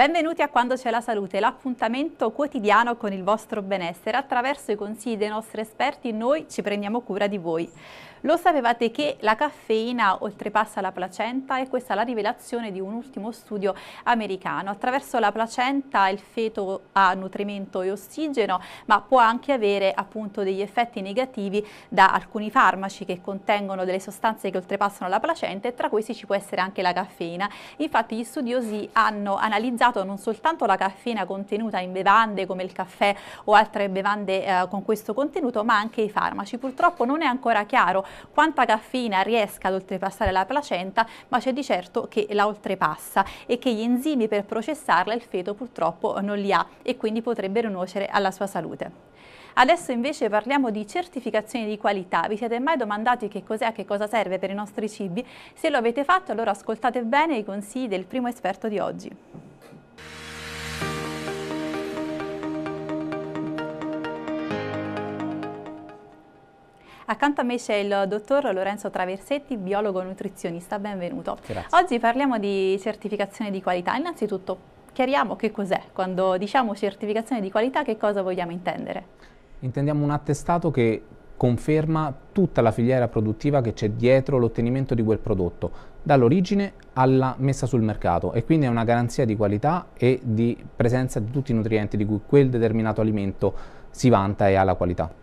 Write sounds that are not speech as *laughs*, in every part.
Benvenuti a Quando c'è la salute, l'appuntamento quotidiano con il vostro benessere. Attraverso i consigli dei nostri esperti noi ci prendiamo cura di voi. Lo sapevate che la caffeina oltrepassa la placenta e questa è la rivelazione di un ultimo studio americano. Attraverso la placenta il feto ha nutrimento e ossigeno, ma può anche avere appunto degli effetti negativi da alcuni farmaci che contengono delle sostanze che oltrepassano la placenta e tra questi ci può essere anche la caffeina. Infatti gli studiosi hanno analizzato non soltanto la caffeina contenuta in bevande come il caffè o altre bevande eh, con questo contenuto, ma anche i farmaci. Purtroppo non è ancora chiaro quanta caffeina riesca ad oltrepassare la placenta, ma c'è di certo che la oltrepassa e che gli enzimi per processarla il feto purtroppo non li ha e quindi potrebbero nuocere alla sua salute. Adesso invece parliamo di certificazioni di qualità. Vi siete mai domandati che cos'è, a che cosa serve per i nostri cibi? Se lo avete fatto allora ascoltate bene i consigli del primo esperto di oggi. Accanto a me c'è il dottor Lorenzo Traversetti, biologo nutrizionista, benvenuto. Grazie. Oggi parliamo di certificazione di qualità. Innanzitutto chiariamo che cos'è, quando diciamo certificazione di qualità che cosa vogliamo intendere? Intendiamo un attestato che conferma tutta la filiera produttiva che c'è dietro l'ottenimento di quel prodotto, dall'origine alla messa sul mercato e quindi è una garanzia di qualità e di presenza di tutti i nutrienti di cui quel determinato alimento si vanta e ha la qualità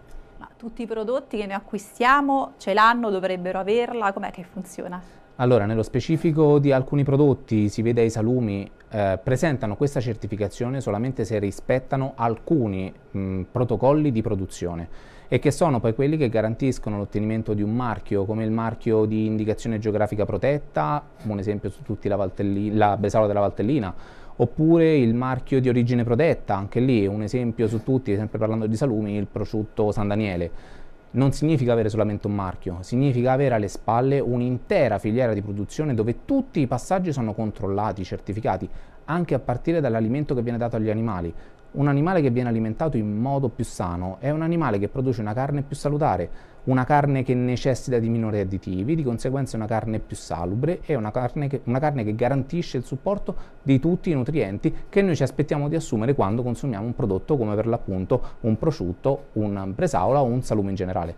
tutti i prodotti che ne acquistiamo ce l'hanno, dovrebbero averla, com'è che funziona? Allora, nello specifico di alcuni prodotti, si vede ai salumi, eh, presentano questa certificazione solamente se rispettano alcuni mh, protocolli di produzione e che sono poi quelli che garantiscono l'ottenimento di un marchio, come il marchio di indicazione geografica protetta, un esempio su tutti la, la Besalo della Valtellina, oppure il marchio di origine protetta, anche lì un esempio su tutti, sempre parlando di salumi, il prosciutto San Daniele. Non significa avere solamente un marchio, significa avere alle spalle un'intera filiera di produzione dove tutti i passaggi sono controllati, certificati, anche a partire dall'alimento che viene dato agli animali un animale che viene alimentato in modo più sano è un animale che produce una carne più salutare, una carne che necessita di minori additivi, di conseguenza è una carne più salubre e una carne che, una carne che garantisce il supporto di tutti i nutrienti che noi ci aspettiamo di assumere quando consumiamo un prodotto come per l'appunto un prosciutto, un bresaola o un salume in generale.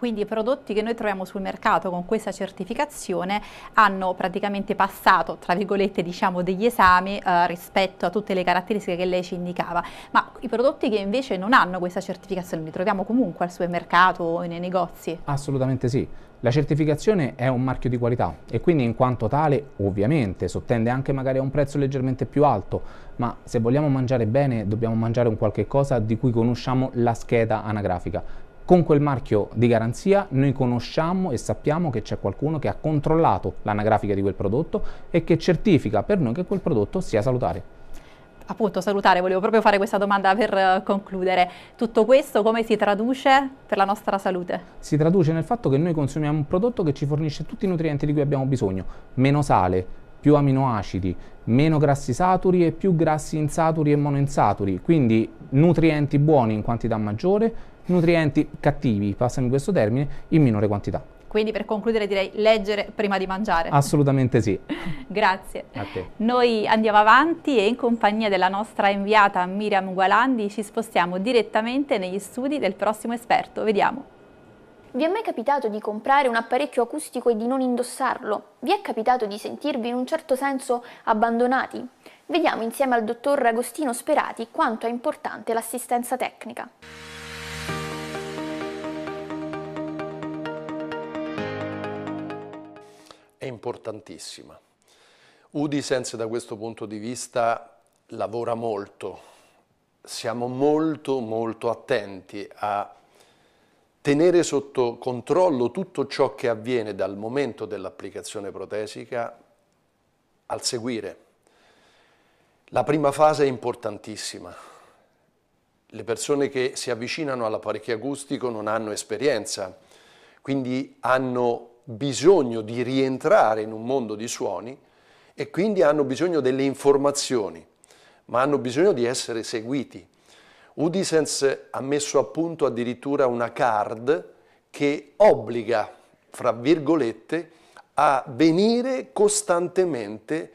Quindi i prodotti che noi troviamo sul mercato con questa certificazione hanno praticamente passato, tra virgolette, diciamo degli esami eh, rispetto a tutte le caratteristiche che lei ci indicava. Ma i prodotti che invece non hanno questa certificazione li troviamo comunque al supermercato o nei negozi? Assolutamente sì. La certificazione è un marchio di qualità e quindi in quanto tale ovviamente sottende anche magari a un prezzo leggermente più alto, ma se vogliamo mangiare bene dobbiamo mangiare un qualche cosa di cui conosciamo la scheda anagrafica. Con quel marchio di garanzia noi conosciamo e sappiamo che c'è qualcuno che ha controllato l'anagrafica di quel prodotto e che certifica per noi che quel prodotto sia salutare appunto salutare, volevo proprio fare questa domanda per eh, concludere. Tutto questo come si traduce per la nostra salute? Si traduce nel fatto che noi consumiamo un prodotto che ci fornisce tutti i nutrienti di cui abbiamo bisogno, meno sale, più aminoacidi, meno grassi saturi e più grassi insaturi e monoinsaturi, quindi nutrienti buoni in quantità maggiore nutrienti cattivi, passami questo termine, in minore quantità. Quindi per concludere direi leggere prima di mangiare. Assolutamente sì. *laughs* Grazie. Noi andiamo avanti e in compagnia della nostra inviata Miriam Gualandi ci spostiamo direttamente negli studi del prossimo esperto. Vediamo. Vi è mai capitato di comprare un apparecchio acustico e di non indossarlo? Vi è capitato di sentirvi in un certo senso abbandonati? Vediamo insieme al dottor Agostino Sperati quanto è importante l'assistenza tecnica. è importantissima. Udisense da questo punto di vista lavora molto, siamo molto molto attenti a tenere sotto controllo tutto ciò che avviene dal momento dell'applicazione protesica al seguire. La prima fase è importantissima. Le persone che si avvicinano all'apparecchio acustico non hanno esperienza, quindi hanno bisogno di rientrare in un mondo di suoni e quindi hanno bisogno delle informazioni, ma hanno bisogno di essere seguiti. Udisens ha messo a punto addirittura una card che obbliga, fra virgolette, a venire costantemente.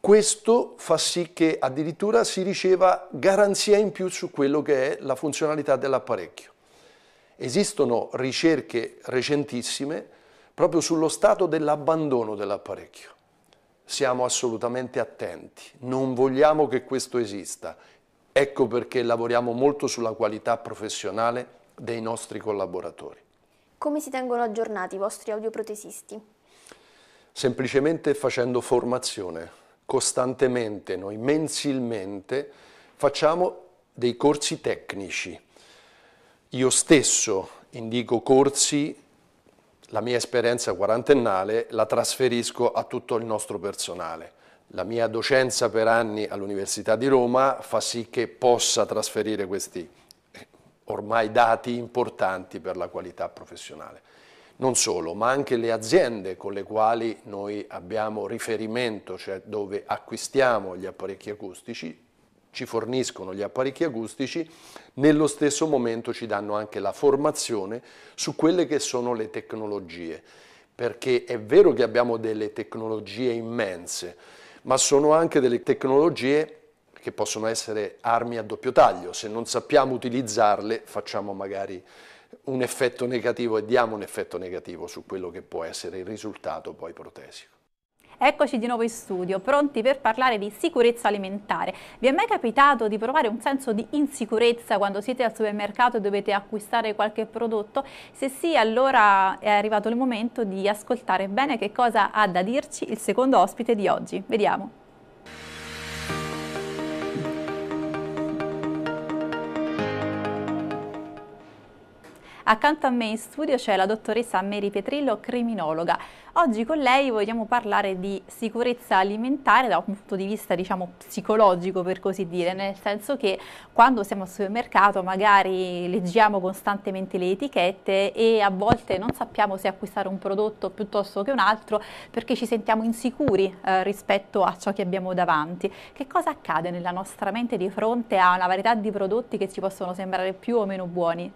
Questo fa sì che addirittura si riceva garanzia in più su quello che è la funzionalità dell'apparecchio. Esistono ricerche recentissime proprio sullo stato dell'abbandono dell'apparecchio. Siamo assolutamente attenti, non vogliamo che questo esista. Ecco perché lavoriamo molto sulla qualità professionale dei nostri collaboratori. Come si tengono aggiornati i vostri audioprotesisti? Semplicemente facendo formazione, costantemente, noi mensilmente facciamo dei corsi tecnici. Io stesso indico corsi la mia esperienza quarantennale la trasferisco a tutto il nostro personale. La mia docenza per anni all'Università di Roma fa sì che possa trasferire questi eh, ormai dati importanti per la qualità professionale. Non solo, ma anche le aziende con le quali noi abbiamo riferimento, cioè dove acquistiamo gli apparecchi acustici, ci forniscono gli apparecchi acustici, nello stesso momento ci danno anche la formazione su quelle che sono le tecnologie, perché è vero che abbiamo delle tecnologie immense, ma sono anche delle tecnologie che possono essere armi a doppio taglio, se non sappiamo utilizzarle facciamo magari un effetto negativo e diamo un effetto negativo su quello che può essere il risultato poi protesico. Eccoci di nuovo in studio, pronti per parlare di sicurezza alimentare. Vi è mai capitato di provare un senso di insicurezza quando siete al supermercato e dovete acquistare qualche prodotto? Se sì, allora è arrivato il momento di ascoltare bene che cosa ha da dirci il secondo ospite di oggi. Vediamo. Accanto a me in studio c'è la dottoressa Mary Petrillo, criminologa. Oggi con lei vogliamo parlare di sicurezza alimentare da un punto di vista diciamo psicologico per così dire, nel senso che quando siamo al supermercato magari leggiamo costantemente le etichette e a volte non sappiamo se acquistare un prodotto piuttosto che un altro perché ci sentiamo insicuri eh, rispetto a ciò che abbiamo davanti. Che cosa accade nella nostra mente di fronte a una varietà di prodotti che ci possono sembrare più o meno buoni?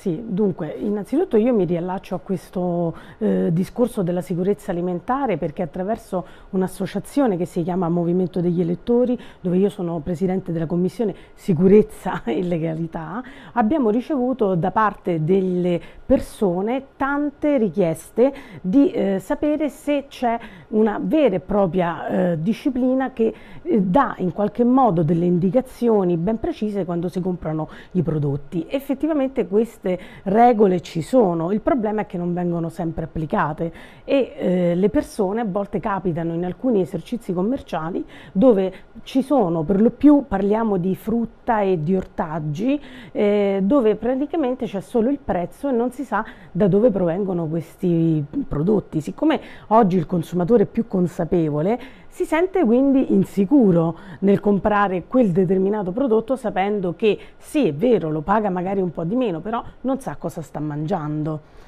Sì, dunque, innanzitutto io mi riallaccio a questo eh, discorso della sicurezza alimentare perché attraverso un'associazione che si chiama Movimento degli Elettori, dove io sono presidente della commissione Sicurezza *laughs* e Legalità, abbiamo ricevuto da parte delle persone tante richieste di eh, sapere se c'è una vera e propria eh, disciplina che eh, dà in qualche modo delle indicazioni ben precise quando si comprano i prodotti. Effettivamente queste regole ci sono, il problema è che non vengono sempre applicate e eh, le persone a volte capitano in alcuni esercizi commerciali dove ci sono per lo più parliamo di frutta e di ortaggi eh, dove praticamente c'è solo il prezzo e non si si sa da dove provengono questi prodotti. Siccome oggi il consumatore è più consapevole, si sente quindi insicuro nel comprare quel determinato prodotto sapendo che sì è vero lo paga magari un po' di meno, però non sa cosa sta mangiando.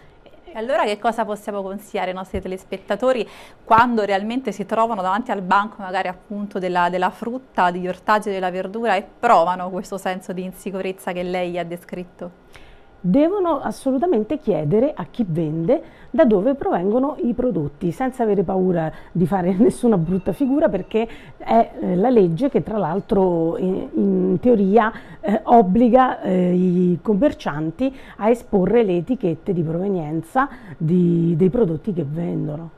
Allora che cosa possiamo consigliare ai nostri telespettatori quando realmente si trovano davanti al banco magari appunto della, della frutta, degli ortaggi, della verdura e provano questo senso di insicurezza che lei ha descritto? devono assolutamente chiedere a chi vende da dove provengono i prodotti, senza avere paura di fare *laughs* nessuna brutta figura perché è eh, la legge che tra l'altro in, in teoria eh, obbliga eh, i commercianti a esporre le etichette di provenienza di, dei prodotti che vendono.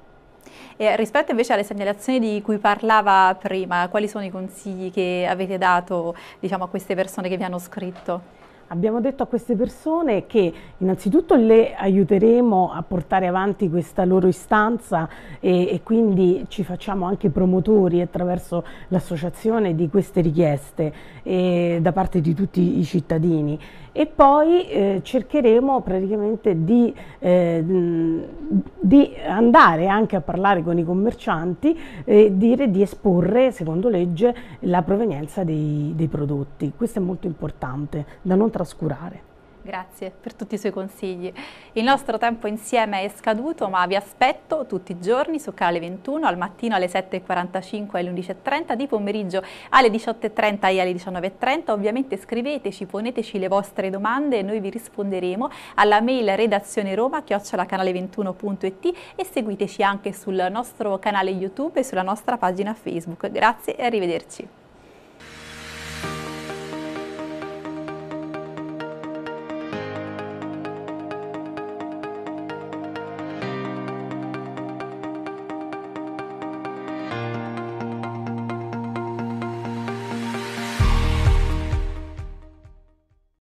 E rispetto invece alle segnalazioni di cui parlava prima, quali sono i consigli che avete dato diciamo, a queste persone che vi hanno scritto? Abbiamo detto a queste persone che innanzitutto le aiuteremo a portare avanti questa loro istanza e, e quindi ci facciamo anche promotori attraverso l'associazione di queste richieste eh, da parte di tutti i cittadini e poi eh, cercheremo praticamente di, eh, di, andare anche a parlare con i commercianti e dire di esporre, secondo legge, la provenienza dei, dei prodotti. Questo è molto importante da non trascurare. Grazie per tutti i suoi consigli. Il nostro tempo insieme è scaduto, ma vi aspetto tutti i giorni su Canale 21, al mattino alle 7.45 e alle 11.30, di pomeriggio alle 18.30 e alle 19.30. Ovviamente scriveteci, poneteci le vostre domande e noi vi risponderemo alla mail redazione roma chiocciolacanale21.it e seguiteci anche sul nostro canale YouTube e sulla nostra pagina Facebook. Grazie e arrivederci.